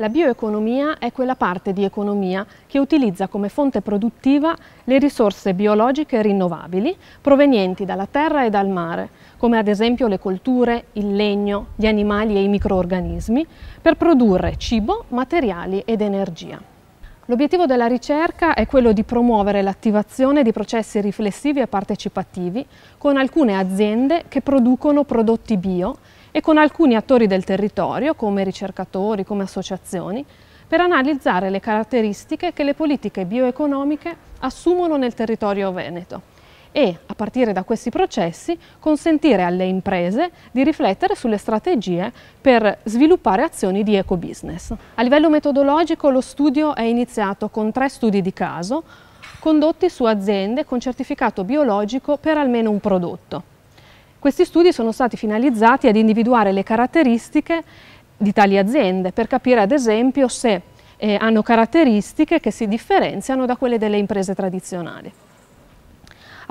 La bioeconomia è quella parte di economia che utilizza come fonte produttiva le risorse biologiche rinnovabili provenienti dalla terra e dal mare, come ad esempio le colture, il legno, gli animali e i microorganismi, per produrre cibo, materiali ed energia. L'obiettivo della ricerca è quello di promuovere l'attivazione di processi riflessivi e partecipativi con alcune aziende che producono prodotti bio e con alcuni attori del territorio, come ricercatori, come associazioni, per analizzare le caratteristiche che le politiche bioeconomiche assumono nel territorio veneto e, a partire da questi processi, consentire alle imprese di riflettere sulle strategie per sviluppare azioni di eco-business. A livello metodologico lo studio è iniziato con tre studi di caso condotti su aziende con certificato biologico per almeno un prodotto. Questi studi sono stati finalizzati ad individuare le caratteristiche di tali aziende per capire ad esempio se eh, hanno caratteristiche che si differenziano da quelle delle imprese tradizionali.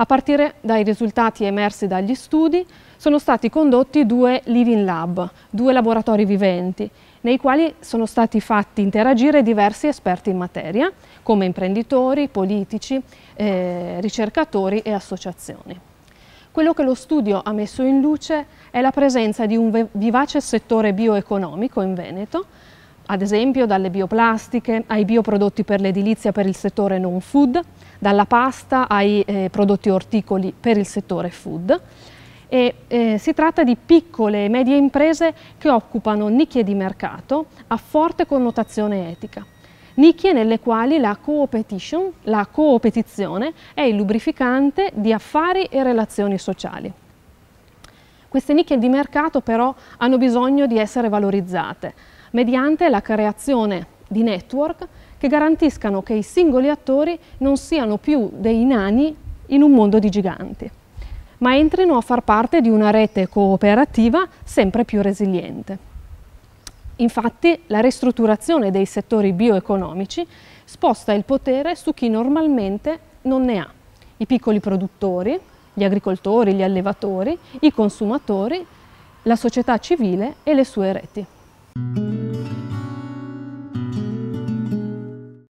A partire dai risultati emersi dagli studi sono stati condotti due living lab, due laboratori viventi, nei quali sono stati fatti interagire diversi esperti in materia, come imprenditori, politici, eh, ricercatori e associazioni. Quello che lo studio ha messo in luce è la presenza di un vivace settore bioeconomico in Veneto, ad esempio dalle bioplastiche ai bioprodotti per l'edilizia per il settore non food, dalla pasta ai eh, prodotti orticoli per il settore food. E, eh, si tratta di piccole e medie imprese che occupano nicchie di mercato a forte connotazione etica. Nicchie nelle quali la coopetition, la coopetizione, è il lubrificante di affari e relazioni sociali. Queste nicchie di mercato però hanno bisogno di essere valorizzate, mediante la creazione di network che garantiscano che i singoli attori non siano più dei nani in un mondo di giganti, ma entrino a far parte di una rete cooperativa sempre più resiliente. Infatti la ristrutturazione dei settori bioeconomici sposta il potere su chi normalmente non ne ha, i piccoli produttori, gli agricoltori, gli allevatori, i consumatori, la società civile e le sue reti.